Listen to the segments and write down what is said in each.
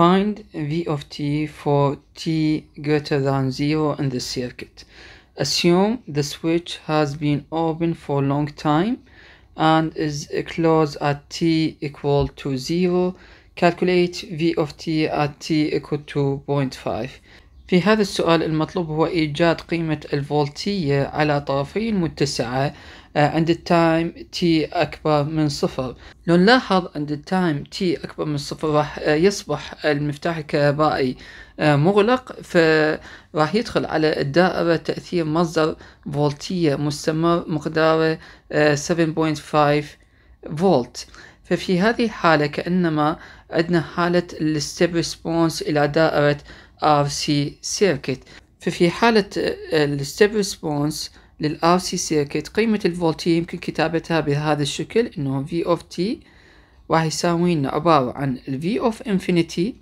Find v of t for t greater than 0 in the circuit. Assume the switch has been open for a long time and is closed at t equal to 0. Calculate v of t at t equal to 0.5. في هذا السؤال المطلوب هو إيجاد قيمة الفولتية على طرفي المتسعة عند التايم تي أكبر من صفر لو نلاحظ عند التايم تي أكبر من صفر راح آه، يصبح المفتاح الكهربائي آه، مغلق فراح يدخل على الدائرة تأثير مصدر فولتية مستمر مقداره آه، 7.5 فولت ففي هذه الحالة كأنما عندنا حالة الستيب ريسبونس إلى دائرة آف سي سيركت ففي حالة آه، الستيب ريسبونس للآف سي سيركت قيمة الفولتية يمكن كتابتها بهذا الشكل انه في اوف تي راح يساوي لنا عبارة عن الفي اوف انفينيتي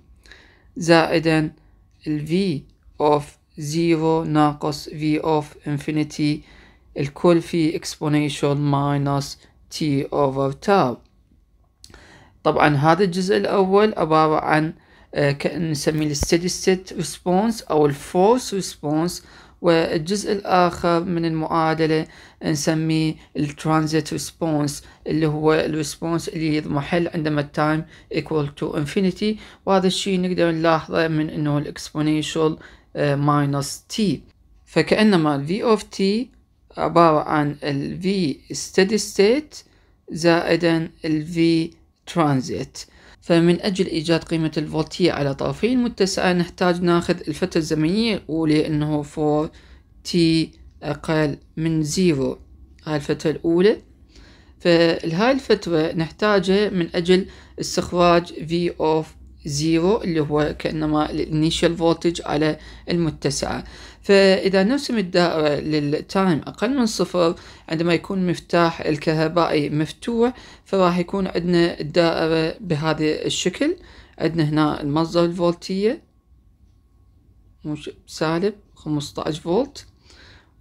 زائدا الفي اوف زيرو ناقص في اوف انفينيتي الكل في اكسبوننشال ماينس تي اوفر تاو طبعا هذا الجزء الاول عبارة عن آه، نسمي الستيدي ستيت ريسبونس او الفورس ريسبونس والجزء الآخر من المعادلة نسميه الترانزيت ريسبونس اللي هو الريسبونس اللي يضمحل عندما التايم ايكوال تو انفينيتي وهذا الشيء نقدر نلاحظه من انه الاكسبونينشال ماينس تي فكأنما الفي اوف تي عبارة عن الفي steady state زائدا الفي ترانزيت فمن أجل إيجاد قيمة الفولتية على طرفي متسعة نحتاج ناخذ الفترة الزمنية الأولى أنه فور تي أقل من زيرو هاي الفترة الأولى فهاي الفترة نحتاجها من أجل استخراج V of زيرو اللي هو كأنما الانيشال فولتج على المتسعة فإذا نرسم الدائرة للتايم أقل من صفر عندما يكون مفتاح الكهربائي مفتوح فراح يكون عندنا الدائرة بهذا الشكل عندنا هنا المصدر الفولتية سالب خمسطعش فولت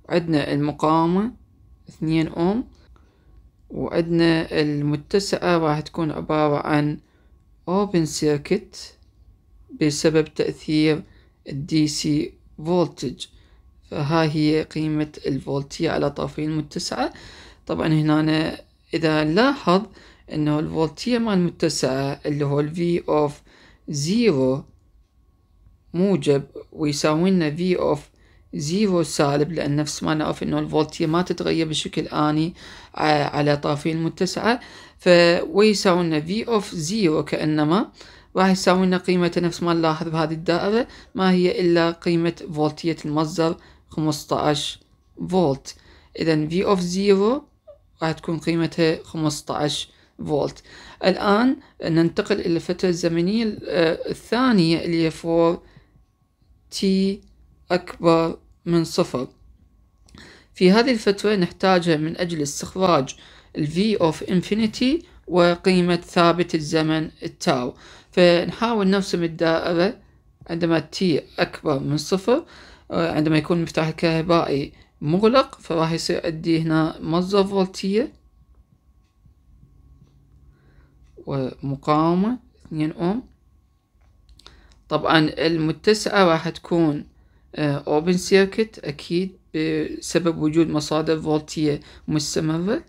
عندنا المقاومة اثنين أوم وعندنا المتسعة راح تكون عبارة عن open circuit بسبب تأثير الدي سي فولتج فها هي قيمة الفولتية على طرفي متسعة طبعا هنا إذا نلاحظ أنه الفولتية مال متسعة اللي هو V أوف زيرو موجب ويساوي لنا في أوف زيرو سالب لأن نفس ما نعرف أنه الفولتية ما تتغير بشكل آني على طرفي متسعة فويساوي لنا في أوف زيرو كأنما راح يساوي لنا قيمة نفس ما نلاحظ بهذه الدائرة ما هي إلا قيمة فولتية المصدر 15 فولت إذا V of 0 راح تكون قيمتها 15 فولت الآن ننتقل إلى الفترة الزمنية آه، الثانية اللي هي for t أكبر من صفر في هذه الفترة نحتاجها من أجل استخراج V of infinity وقيمة ثابت الزمن التاو فنحاول نرسم الدائرة عندما تي أكبر من صفر آه، عندما يكون المفتاح الكهربائي مغلق فراح يصير عندي هنا مصدر فولتية ومقاومة اثنين أوم طبعا المتسعة راح تكون أوبن آه، سيركت أكيد بسبب وجود مصادر فولتية مستمرة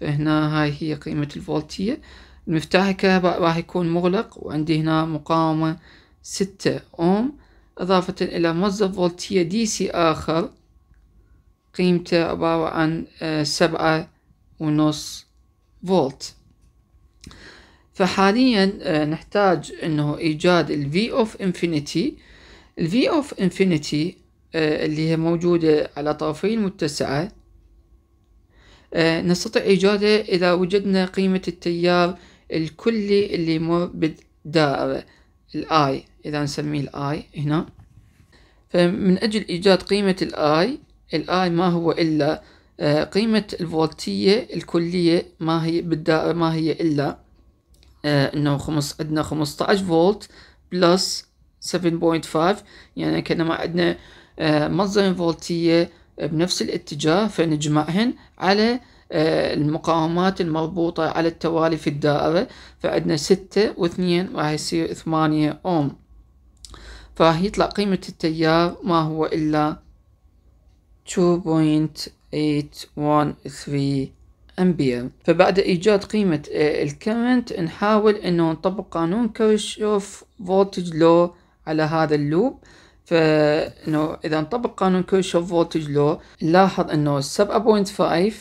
فهنا هاي هي قيمة الفولتية المفتاح الكهرباء راح يكون مغلق وعندي هنا مقاومة ستة أوم إضافة إلى مصدر فولتية دي سي آخر قيمته عبارة عن آه، سبعة ونص فولت فحاليا آه، نحتاج انه ايجاد ال V of infinity ال V of infinity آه، اللي هي موجودة على طرفي المتسعة آه، نستطيع إيجاده إذا وجدنا قيمة التيار الكلي اللي يمر بالدائرة الآي إذا نسميه الآي هنا فمن أجل إيجاد قيمة الآي الآي ما هو إلا آه، قيمة الفولتية الكلية ما هي بالدائرة ما هي إلا آه، أنه خمس عندنا 15 فولت بلس 7.5 يعني كأنما عندنا مصدر فولتية بنفس الاتجاه فنجمعهن على آه، المقاومات المربوطة على التوالي في الدائرة فعندنا ستة واثنين راح يصير ثمانية أوم فراح يطلع قيمة التيار ما هو إلا 2.813 أمبير فبعد إيجاد قيمة آه، الكرنت نحاول أنه نطبق قانون كرشوف فولتج لو على هذا اللوب فانه اذا نطبق قانون كيرشوف فولتج لو نلاحظ انه السب 7.5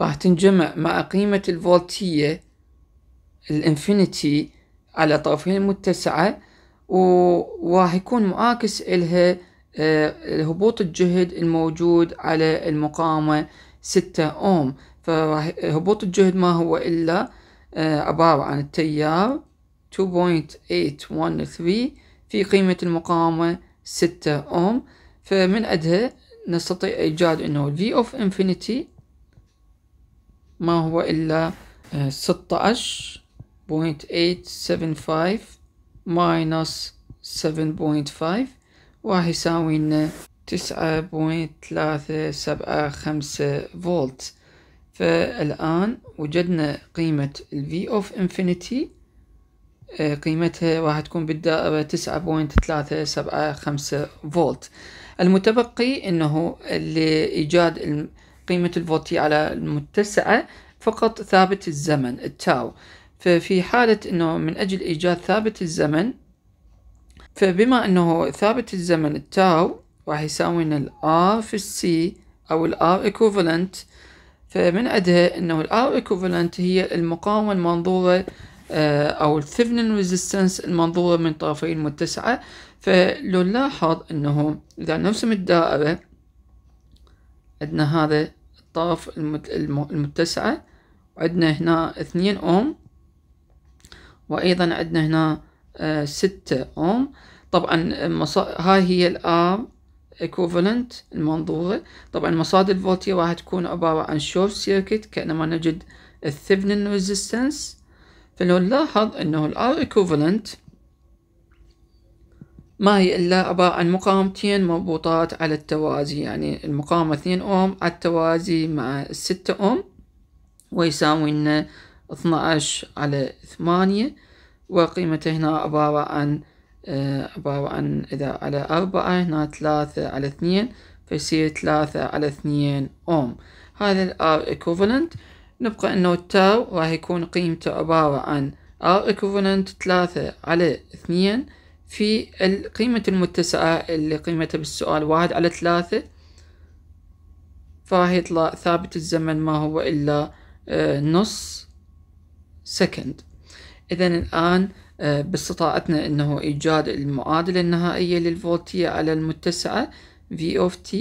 راح تنجمع مع قيمة الفولتية الانفينيتي على طرفين المتسعة وراح يكون معاكس إلها آه، هبوط الجهد الموجود على المقاومة ستة أوم فراح هبوط الجهد ما هو إلا آه، عبارة عن التيار 2.813 في قيمة المقاومة ستة أوم فمن أدها نستطيع إيجاد أنه V of infinity ما هو إلا آه، ستة عشر بوينت ايت سفن فايف سفن بوينت فايف تسعة بوينت ثلاثة سبعة خمسة فولت فالآن وجدنا قيمة ال V of infinity قيمتها راح تكون بالدائرة تسعة بوينت ثلاثة سبعة خمسة فولت المتبقي انه لإيجاد قيمة الفولتية على المتسعة فقط ثابت الزمن التاو ففي حالة انه من اجل ايجاد ثابت الزمن فبما انه ثابت الزمن التاو راح يساوي لنا R في السي او ال R equivalent فمن عندها انه R equivalent هي المقاومة المنظورة آه، أو الثيفنين ريزيستنس المنظورة من طرفين متسعة فلو نلاحظ أنه إذا نرسم الدائرة عندنا هذا الطرف المتسعة وعندنا هنا اثنين أوم وأيضا عندنا هنا آه، ستة أوم طبعا مصا... هاي هي الآر ايكوفالنت المنظورة طبعا مصادر الفولتية راح تكون عبارة عن شورت سيركت كأنما نجد الثيفنين ريزيستنس فلو نلاحظ أنه ال R equivalent ما هي إلا عبارة عن مقاومتين مربوطات على التوازي يعني المقاومة 2 أوم على التوازي مع 6 أوم ويساوي لنا 12 على 8 وقيمته هنا عبارة عن آه، عبارة عن إذا على أربعة هنا ثلاثة على اثنين فيصير ثلاثة على اثنين أوم هذا ال R equivalent نبقى انه التاو راح يكون قيمته عبارة عن R equivalent ثلاثة على اثنين في القيمة المتسعة اللي قيمتها بالسؤال واحد على ثلاثة فراح يطلع ثابت الزمن ما هو إلا آه، نص سكند إذا الآن آه، باستطاعتنا أنه إيجاد المعادلة النهائية للفولتية على المتسعة V of t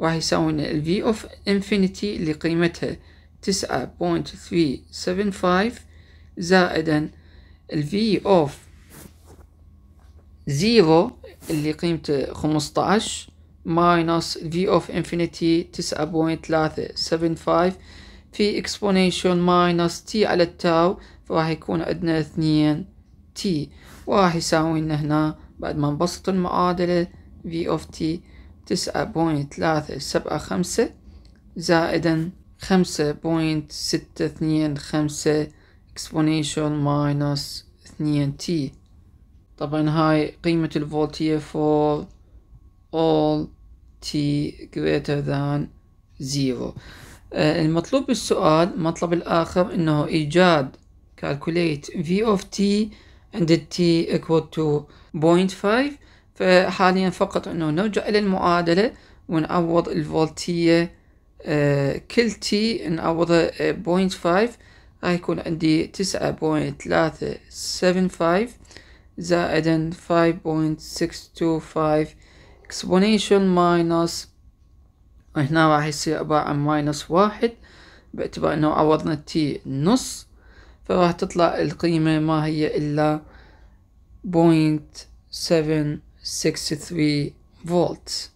راح يساوي V of infinity اللي قيمتها تسعة بوينت ثري سفن فايف زائدا الفي اوف زيرو اللي قيمته خمسطعش ماينس الفي اوف انفينيتي تسعة بوينت ثلاثة سفن فايف في اكسبونيشن ماينس تي على التاو فراح يكون عندنا اثنين تي وراح يساوي لنا هنا بعد ما نبسط المعادلة في اوف تي تسعة بوينت ثلاثة سبعة خمسة زائدا خمسة بوينت ستة اثنين خمسة exponential minus اثنين تي طبعا هاي قيمة الفولتية for all t greater than zero آه، المطلوب بالسؤال المطلب الآخر إنه إيجاد calculate v of t عند t equal to 0.5 فحاليا فقط إنه نرجع إلى المعادلة ونعوض الفولتية آه، كل تي نعوضه بوينت فايف راح يكون عندي تسعة بوينت ثلاثة سفن فايف زائدا فايف بوينت سكس تو فايف اكسبونيشن ماينس هنا راح يصير عبارة عن ماينس واحد باعتبار انه عوضنا تي نص فراح تطلع القيمة ما هي الا بوينت سفن سكس ثري فولت